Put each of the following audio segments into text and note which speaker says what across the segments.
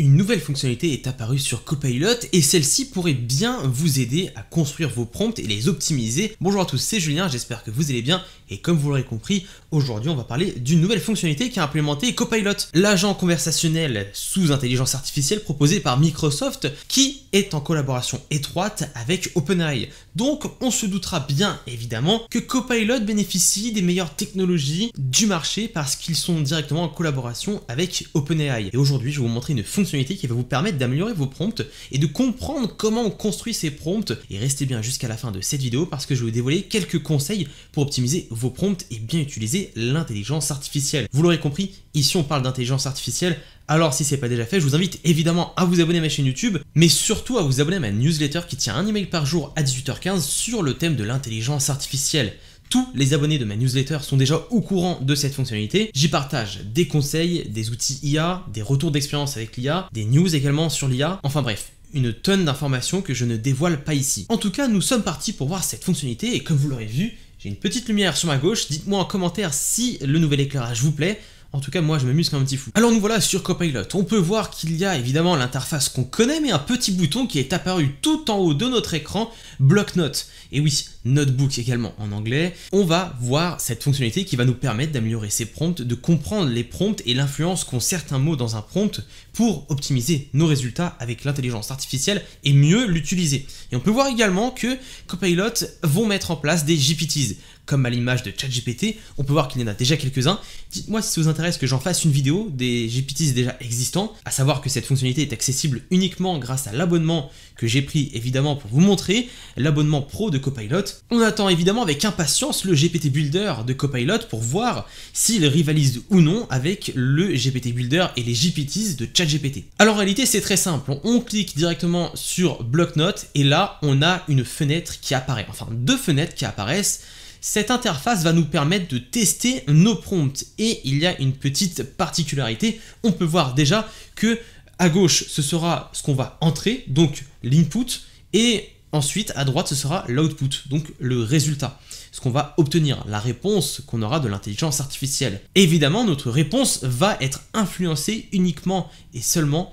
Speaker 1: Une nouvelle fonctionnalité est apparue sur Copilot et celle-ci pourrait bien vous aider à construire vos prompts et les optimiser. Bonjour à tous, c'est Julien, j'espère que vous allez bien et comme vous l'aurez compris, aujourd'hui on va parler d'une nouvelle fonctionnalité qui a implémenté Copilot, l'agent conversationnel sous intelligence artificielle proposé par Microsoft qui est en collaboration étroite avec OpenAI. Donc on se doutera bien évidemment que Copilot bénéficie des meilleures technologies du marché parce qu'ils sont directement en collaboration avec OpenAI. Et aujourd'hui je vais vous montrer une fonctionnalité qui va vous permettre d'améliorer vos prompts et de comprendre comment on construit ces prompts. Et restez bien jusqu'à la fin de cette vidéo parce que je vais vous dévoiler quelques conseils pour optimiser vos prompts et bien utiliser l'intelligence artificielle. Vous l'aurez compris, ici on parle d'intelligence artificielle alors si ce n'est pas déjà fait, je vous invite évidemment à vous abonner à ma chaîne YouTube, mais surtout à vous abonner à ma newsletter qui tient un email par jour à 18h15 sur le thème de l'intelligence artificielle. Tous les abonnés de ma newsletter sont déjà au courant de cette fonctionnalité. J'y partage des conseils, des outils IA, des retours d'expérience avec l'IA, des news également sur l'IA, enfin bref, une tonne d'informations que je ne dévoile pas ici. En tout cas, nous sommes partis pour voir cette fonctionnalité et comme vous l'aurez vu, j'ai une petite lumière sur ma gauche. Dites-moi en commentaire si le nouvel éclairage vous plaît. En tout cas, moi, je m'amuse comme un petit fou. Alors nous voilà sur Copilot. On peut voir qu'il y a évidemment l'interface qu'on connaît, mais un petit bouton qui est apparu tout en haut de notre écran, Block notes Et oui, notebook également en anglais. On va voir cette fonctionnalité qui va nous permettre d'améliorer ces prompts, de comprendre les prompts et l'influence qu'ont certains mots dans un prompt pour optimiser nos résultats avec l'intelligence artificielle et mieux l'utiliser. Et on peut voir également que Copilot vont mettre en place des GPTs, comme à l'image de ChatGPT, on peut voir qu'il y en a déjà quelques-uns. Dites-moi si ça vous intéresse que j'en fasse une vidéo des GPTs déjà existants, à savoir que cette fonctionnalité est accessible uniquement grâce à l'abonnement que j'ai pris évidemment pour vous montrer, l'abonnement pro de Copilot. On attend évidemment avec impatience le GPT Builder de Copilot pour voir s'il rivalise ou non avec le GPT Builder et les GPTs de ChatGPT. Alors en réalité c'est très simple, on clique directement sur bloc-notes et là on a une fenêtre qui apparaît, enfin deux fenêtres qui apparaissent cette interface va nous permettre de tester nos prompts et il y a une petite particularité, on peut voir déjà que à gauche ce sera ce qu'on va entrer, donc l'input, et ensuite à droite ce sera l'output, donc le résultat ce qu'on va obtenir, la réponse qu'on aura de l'intelligence artificielle. Évidemment, notre réponse va être influencée uniquement et seulement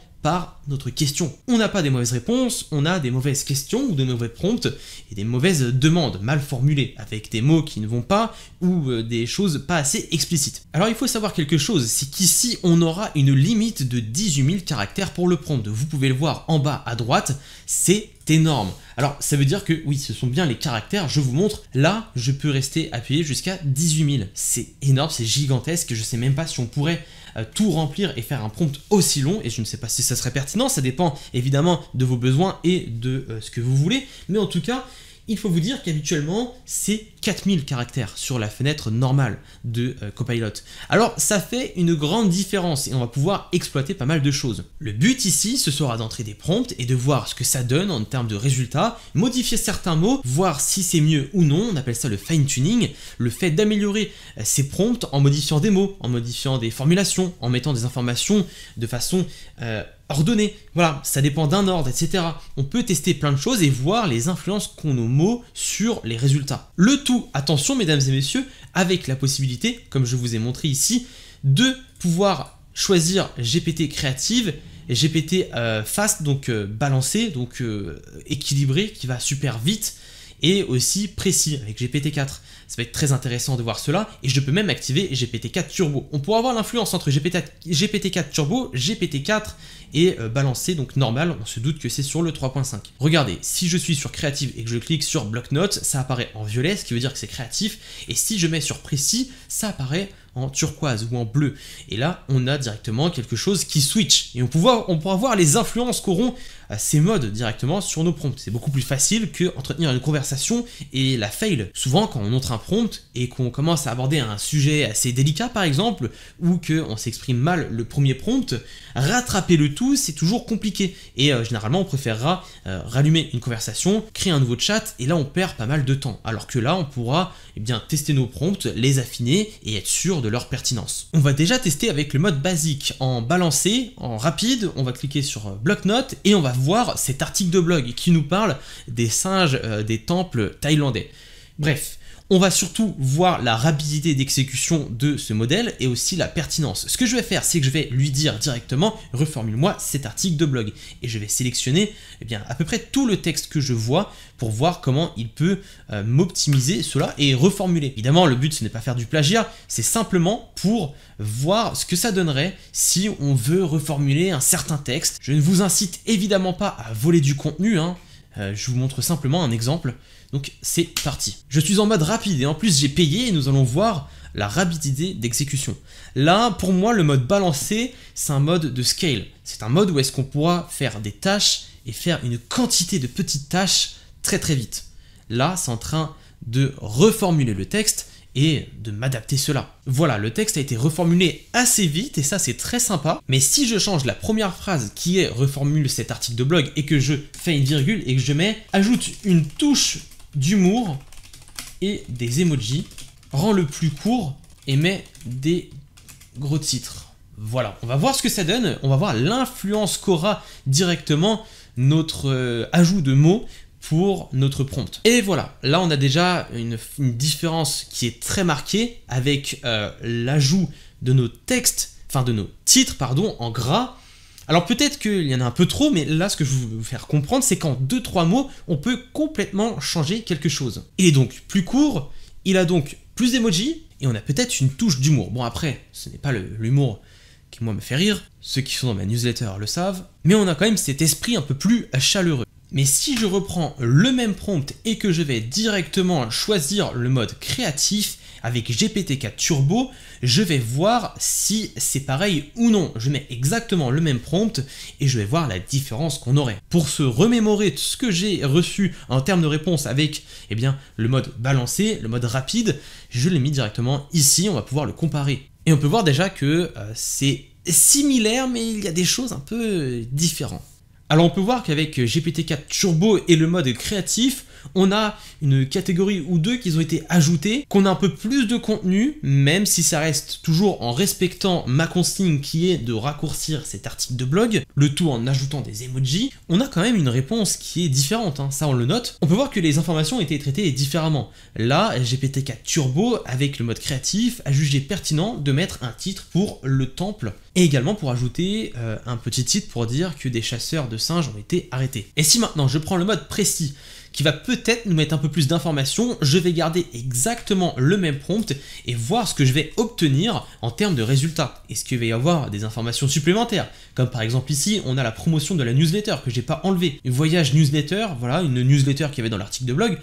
Speaker 1: notre question. On n'a pas des mauvaises réponses, on a des mauvaises questions ou des mauvaises prompts et des mauvaises demandes mal formulées, avec des mots qui ne vont pas ou euh, des choses pas assez explicites. Alors il faut savoir quelque chose, c'est qu'ici on aura une limite de 18 000 caractères pour le prompt. Vous pouvez le voir en bas à droite, c'est énorme. Alors ça veut dire que oui, ce sont bien les caractères, je vous montre. Là, je peux rester appuyé jusqu'à 18 000. C'est énorme, c'est gigantesque, je sais même pas si on pourrait euh, tout remplir et faire un prompt aussi long, et je ne sais pas si ça serait pertinent, ça dépend évidemment de vos besoins et de euh, ce que vous voulez, mais en tout cas, il faut vous dire qu'habituellement, c'est 4000 caractères sur la fenêtre normale de euh, Copilot. Alors, ça fait une grande différence et on va pouvoir exploiter pas mal de choses. Le but ici, ce sera d'entrer des prompts et de voir ce que ça donne en termes de résultats, modifier certains mots, voir si c'est mieux ou non, on appelle ça le fine-tuning, le fait d'améliorer euh, ces prompts en modifiant des mots, en modifiant des formulations, en mettant des informations de façon... Euh, ordonné. Voilà, ça dépend d'un ordre, etc. On peut tester plein de choses et voir les influences qu'ont nos mots sur les résultats. Le tout, attention mesdames et messieurs, avec la possibilité, comme je vous ai montré ici, de pouvoir choisir GPT créative GPT euh, fast, donc euh, balancé, donc euh, équilibré, qui va super vite et aussi précis avec GPT-4. Ça va être très intéressant de voir cela et je peux même activer GPT-4 Turbo. On pourra voir l'influence entre GPT-4 Turbo, GPT-4 et euh, balancer donc normal, on se doute que c'est sur le 3.5. Regardez, si je suis sur créative et que je clique sur Block notes, ça apparaît en violet, ce qui veut dire que c'est créatif, et si je mets sur précis, ça apparaît en turquoise ou en bleu. Et là, on a directement quelque chose qui switch. Et on, on pourra voir les influences qu'auront euh, ces modes directement sur nos prompts. C'est beaucoup plus facile que entretenir une conversation et la fail. Souvent, quand on entre un prompt et qu'on commence à aborder un sujet assez délicat, par exemple, ou qu'on s'exprime mal le premier prompt, rattraper le tout, c'est toujours compliqué. Et euh, généralement, on préférera euh, rallumer une conversation, créer un nouveau chat, et là, on perd pas mal de temps. Alors que là, on pourra eh bien tester nos prompts, les affiner et être sûr de leur pertinence. On va déjà tester avec le mode basique en balancé, en rapide, on va cliquer sur euh, bloc-notes et on va voir cet article de blog qui nous parle des singes euh, des temples thaïlandais. Bref, on va surtout voir la rapidité d'exécution de ce modèle et aussi la pertinence. Ce que je vais faire, c'est que je vais lui dire directement « reformule-moi cet article de blog » et je vais sélectionner eh bien, à peu près tout le texte que je vois pour voir comment il peut euh, m'optimiser cela et reformuler. Évidemment, le but, ce n'est pas faire du plagiat, c'est simplement pour voir ce que ça donnerait si on veut reformuler un certain texte. Je ne vous incite évidemment pas à voler du contenu, hein, euh, je vous montre simplement un exemple. Donc c'est parti. Je suis en mode rapide et en plus j'ai payé et nous allons voir la rapidité d'exécution. Là, pour moi, le mode balancé, c'est un mode de scale. C'est un mode où est-ce qu'on pourra faire des tâches et faire une quantité de petites tâches très très vite. Là, c'est en train de reformuler le texte et de m'adapter cela. Voilà, le texte a été reformulé assez vite et ça c'est très sympa, mais si je change la première phrase qui est reformule cet article de blog et que je fais une virgule et que je mets ajoute une touche d'humour et des emojis, rend le plus court et met des gros titres. Voilà, on va voir ce que ça donne, on va voir l'influence qu'aura directement notre euh, ajout de mots pour notre prompt. Et voilà, là on a déjà une, différence qui est très marquée avec euh, l'ajout de nos textes, enfin de nos titres, pardon, en gras. Alors peut-être qu'il y en a un peu trop, mais là ce que je veux vous faire comprendre, c'est qu'en deux, trois mots, on peut complètement changer quelque chose. Il est donc plus court, il a donc plus d'emojis, et on a peut-être une touche d'humour. Bon après, ce n'est pas l'humour qui moi me fait rire, ceux qui sont dans ma newsletter le savent, mais on a quand même cet esprit un peu plus chaleureux. Mais si je reprends le même prompt et que je vais directement choisir le mode créatif avec GPT-4 Turbo, je vais voir si c'est pareil ou non. Je mets exactement le même prompt et je vais voir la différence qu'on aurait. Pour se remémorer tout ce que j'ai reçu en termes de réponse avec eh bien, le mode balancé, le mode rapide, je l'ai mis directement ici, on va pouvoir le comparer. Et on peut voir déjà que euh, c'est similaire mais il y a des choses un peu différentes. Alors on peut voir qu'avec euh, GPT-4 Turbo et le mode créatif, on a une catégorie ou deux qui ont été ajoutées, qu'on a un peu plus de contenu, même si ça reste toujours en respectant ma consigne qui est de raccourcir cet article de blog, le tout en ajoutant des emojis, on a quand même une réponse qui est différente, hein. ça on le note. On peut voir que les informations ont été traitées différemment. Là, GPT-4 Turbo, avec le mode créatif, a jugé pertinent de mettre un titre pour le temple, et également pour ajouter euh, un petit titre pour dire que des chasseurs de singes ont été arrêtés. Et si maintenant je prends le mode précis, qui va peut-être nous mettre un peu plus d'informations. Je vais garder exactement le même prompt et voir ce que je vais obtenir en termes de résultats. Est-ce qu'il va y avoir des informations supplémentaires Comme par exemple ici, on a la promotion de la newsletter que j'ai pas enlevée. Voyage newsletter, voilà, une newsletter qu'il y avait dans l'article de blog.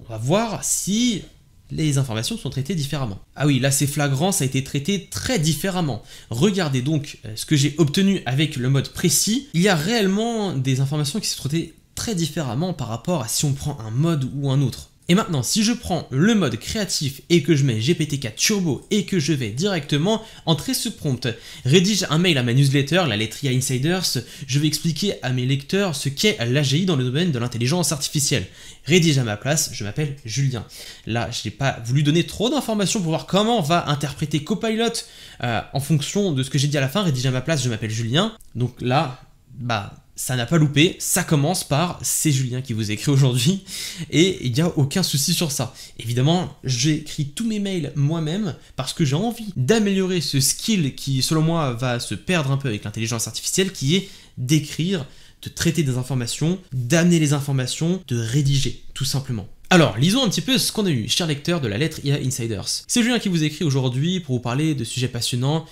Speaker 1: On va voir si les informations sont traitées différemment. Ah oui, là c'est flagrant, ça a été traité très différemment. Regardez donc euh, ce que j'ai obtenu avec le mode précis. Il y a réellement des informations qui sont traitées très différemment par rapport à si on prend un mode ou un autre. Et maintenant, si je prends le mode créatif et que je mets GPT-4 Turbo et que je vais directement entrer ce prompt, rédige un mail à ma newsletter, la Lettria Insiders, je vais expliquer à mes lecteurs ce qu'est l'AGI dans le domaine de l'intelligence artificielle. Rédige à ma place, je m'appelle Julien. Là, je n'ai pas voulu donner trop d'informations pour voir comment va interpréter Copilot euh, en fonction de ce que j'ai dit à la fin. Rédige à ma place, je m'appelle Julien. Donc là, bah ça n'a pas loupé, ça commence par c'est Julien qui vous écrit aujourd'hui et il n'y a aucun souci sur ça. Évidemment, j'écris tous mes mails moi-même parce que j'ai envie d'améliorer ce skill qui, selon moi, va se perdre un peu avec l'intelligence artificielle qui est d'écrire, de traiter des informations, d'amener les informations, de rédiger, tout simplement. Alors, lisons un petit peu ce qu'on a eu, cher lecteur de la lettre IA Insiders. C'est Julien qui vous écrit aujourd'hui pour vous parler de sujets passionnants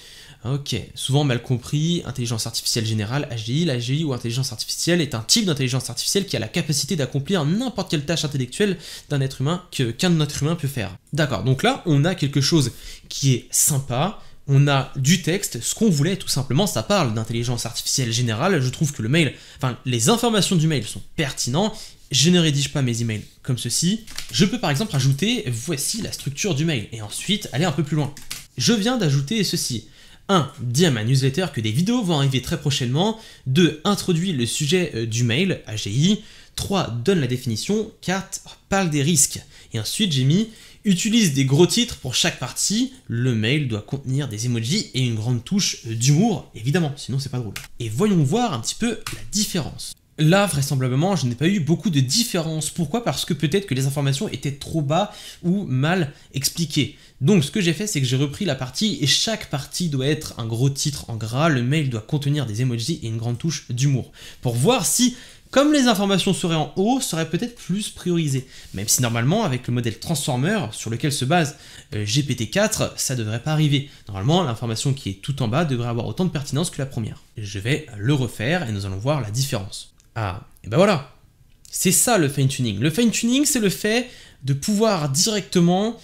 Speaker 1: Ok, souvent mal compris, intelligence artificielle générale, AGI, l'AGI ou intelligence artificielle est un type d'intelligence artificielle qui a la capacité d'accomplir n'importe quelle tâche intellectuelle d'un être humain qu'un de autre humain peut faire. D'accord, donc là on a quelque chose qui est sympa, on a du texte, ce qu'on voulait tout simplement, ça parle d'intelligence artificielle générale, je trouve que le mail, enfin les informations du mail sont pertinentes, je ne rédige pas mes emails comme ceci, je peux par exemple ajouter voici la structure du mail et ensuite aller un peu plus loin. Je viens d'ajouter ceci. 1. Dis à ma newsletter que des vidéos vont arriver très prochainement. 2. Introduis le sujet euh, du mail, AGI. 3. Donne la définition. 4. Parle des risques. Et ensuite, j'ai mis Utilise des gros titres pour chaque partie. Le mail doit contenir des emojis et une grande touche euh, d'humour, évidemment, sinon c'est pas drôle. Et voyons voir un petit peu la différence. Là, vraisemblablement, je n'ai pas eu beaucoup de différence. Pourquoi Parce que peut-être que les informations étaient trop bas ou mal expliquées. Donc ce que j'ai fait, c'est que j'ai repris la partie et chaque partie doit être un gros titre en gras, le mail doit contenir des emojis et une grande touche d'humour. Pour voir si, comme les informations seraient en haut, seraient peut-être plus priorisées. Même si normalement, avec le modèle Transformer sur lequel se base euh, GPT-4, ça devrait pas arriver. Normalement, l'information qui est tout en bas devrait avoir autant de pertinence que la première. Je vais le refaire et nous allons voir la différence. Ah, et ben voilà. C'est ça le fine-tuning. Le fine-tuning, c'est le fait de pouvoir directement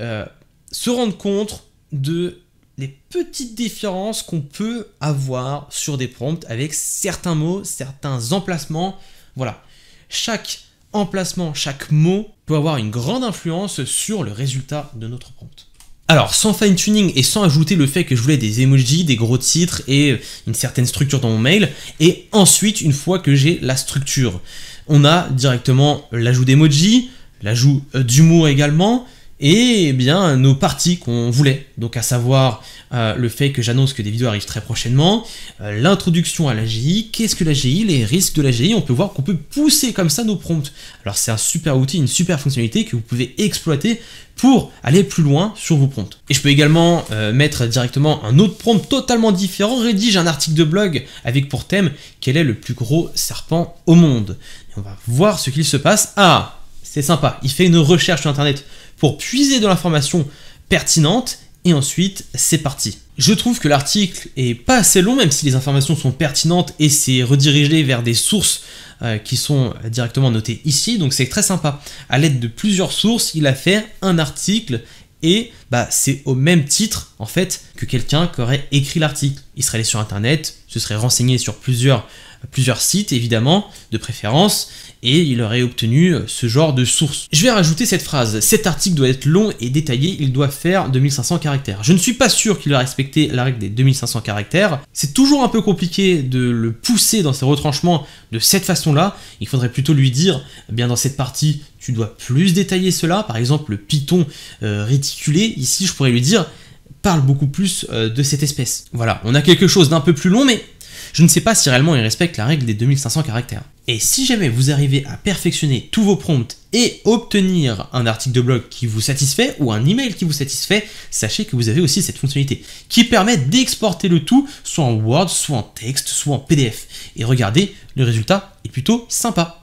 Speaker 1: euh, se rendre compte de les petites différences qu'on peut avoir sur des prompts avec certains mots, certains emplacements. Voilà. Chaque emplacement, chaque mot peut avoir une grande influence sur le résultat de notre prompt. Alors, sans fine-tuning et sans ajouter le fait que je voulais des emojis, des gros titres et euh, une certaine structure dans mon mail, et ensuite, une fois que j'ai la structure, on a directement l'ajout d'emojis, l'ajout euh, d'humour également, et eh bien nos parties qu'on voulait, donc à savoir euh, le fait que j'annonce que des vidéos arrivent très prochainement, euh, l'introduction à la G.I. qu'est-ce que la G.I. les risques de la G.I. on peut voir qu'on peut pousser comme ça nos prompts. Alors c'est un super outil, une super fonctionnalité que vous pouvez exploiter pour aller plus loin sur vos prompts. Et je peux également euh, mettre directement un autre prompt totalement différent, rédige un article de blog avec pour thème quel est le plus gros serpent au monde. on va voir ce qu'il se passe. Ah, c'est sympa, il fait une recherche sur internet pour puiser de l'information pertinente et ensuite c'est parti. Je trouve que l'article est pas assez long même si les informations sont pertinentes et c'est redirigé vers des sources euh, qui sont directement notées ici donc c'est très sympa. À l'aide de plusieurs sources, il a fait un article et bah c'est au même titre en fait que quelqu'un qui aurait écrit l'article. Il serait allé sur internet, se serait renseigné sur plusieurs plusieurs sites évidemment, de préférence, et il aurait obtenu euh, ce genre de source. Je vais rajouter cette phrase, cet article doit être long et détaillé, il doit faire 2500 caractères. Je ne suis pas sûr qu'il a respecté la règle des 2500 caractères, c'est toujours un peu compliqué de le pousser dans ses retranchements de cette façon-là, il faudrait plutôt lui dire, eh bien dans cette partie, tu dois plus détailler cela, par exemple le python euh, réticulé, ici je pourrais lui dire, parle beaucoup plus euh, de cette espèce. Voilà, on a quelque chose d'un peu plus long, mais je ne sais pas si réellement il respecte la règle des 2500 caractères. Et si jamais vous arrivez à perfectionner tous vos prompts et obtenir un article de blog qui vous satisfait ou un email qui vous satisfait, sachez que vous avez aussi cette fonctionnalité qui permet d'exporter le tout soit en Word, soit en texte, soit en PDF. Et regardez, le résultat est plutôt sympa.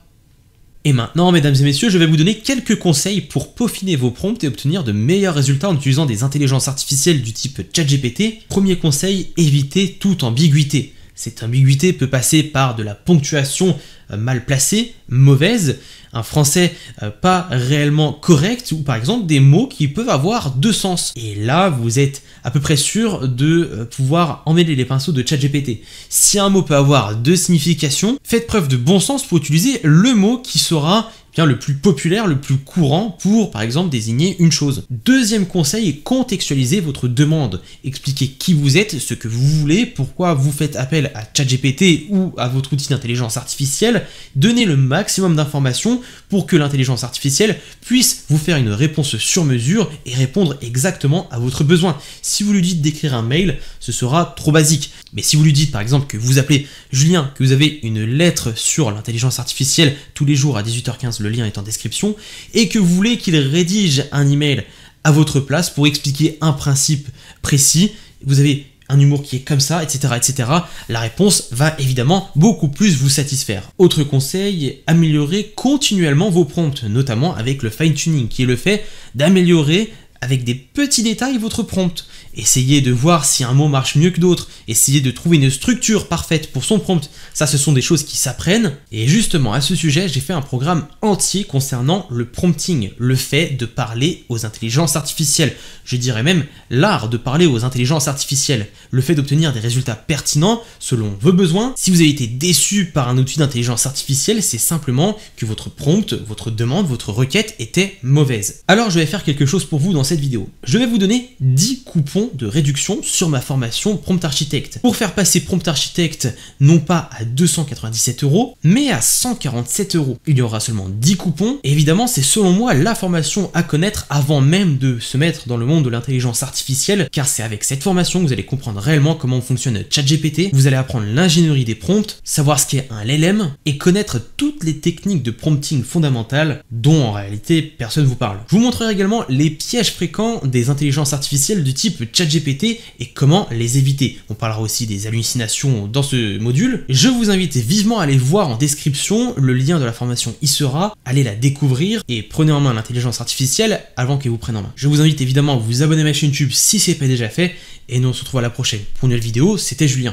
Speaker 1: Et maintenant, mesdames et messieurs, je vais vous donner quelques conseils pour peaufiner vos prompts et obtenir de meilleurs résultats en utilisant des intelligences artificielles du type ChatGPT. Premier conseil, évitez toute ambiguïté. Cette ambiguïté peut passer par de la ponctuation euh, mal placée, mauvaise, un français euh, pas réellement correct ou par exemple des mots qui peuvent avoir deux sens. Et là, vous êtes à peu près sûr de euh, pouvoir emmêler les pinceaux de ChatGPT. Si un mot peut avoir deux significations, faites preuve de bon sens pour utiliser le mot qui sera bien le plus populaire, le plus courant pour, par exemple, désigner une chose. Deuxième conseil, est contextualiser votre demande. Expliquez qui vous êtes, ce que vous voulez, pourquoi vous faites appel à ChatGPT ou à votre outil d'intelligence artificielle. Donnez le maximum d'informations pour que l'intelligence artificielle puisse vous faire une réponse sur mesure et répondre exactement à votre besoin. Si vous lui dites d'écrire un mail, ce sera trop basique. Mais si vous lui dites, par exemple, que vous appelez Julien, que vous avez une lettre sur l'intelligence artificielle tous les jours à 18h15 le lien est en description, et que vous voulez qu'il rédige un email à votre place pour expliquer un principe précis, vous avez un humour qui est comme ça, etc., etc., la réponse va évidemment beaucoup plus vous satisfaire. Autre conseil, améliorer continuellement vos prompts, notamment avec le fine-tuning, qui est le fait d'améliorer avec des petits détails votre prompt. Essayez de voir si un mot marche mieux que d'autres, essayez de trouver une structure parfaite pour son prompt, ça ce sont des choses qui s'apprennent. Et justement à ce sujet, j'ai fait un programme entier concernant le prompting, le fait de parler aux intelligences artificielles, je dirais même l'art de parler aux intelligences artificielles, le fait d'obtenir des résultats pertinents selon vos besoins. Si vous avez été déçu par un outil d'intelligence artificielle, c'est simplement que votre prompt, votre demande, votre requête était mauvaise. Alors je vais faire quelque chose pour vous dans cette cette vidéo. Je vais vous donner 10 coupons de réduction sur ma formation Prompt architecte pour faire passer Prompt architecte non pas à 297 euros mais à 147 euros. Il y aura seulement 10 coupons. évidemment, c'est selon moi la formation à connaître avant même de se mettre dans le monde de l'intelligence artificielle car c'est avec cette formation que vous allez comprendre réellement comment fonctionne chat gpt vous allez apprendre l'ingénierie des prompts, savoir ce qu'est un LLM et connaître toutes les techniques de prompting fondamentales dont en réalité personne vous parle. Je vous montrerai également les pièges des intelligences artificielles de type ChatGPT et comment les éviter. On parlera aussi des hallucinations dans ce module. Je vous invite vivement à aller voir en description, le lien de la formation y sera, allez la découvrir et prenez en main l'intelligence artificielle avant qu'elle vous prenne en main. Je vous invite évidemment à vous abonner à ma chaîne YouTube si ce n'est pas déjà fait et nous on se retrouve à la prochaine pour une nouvelle vidéo, c'était Julien.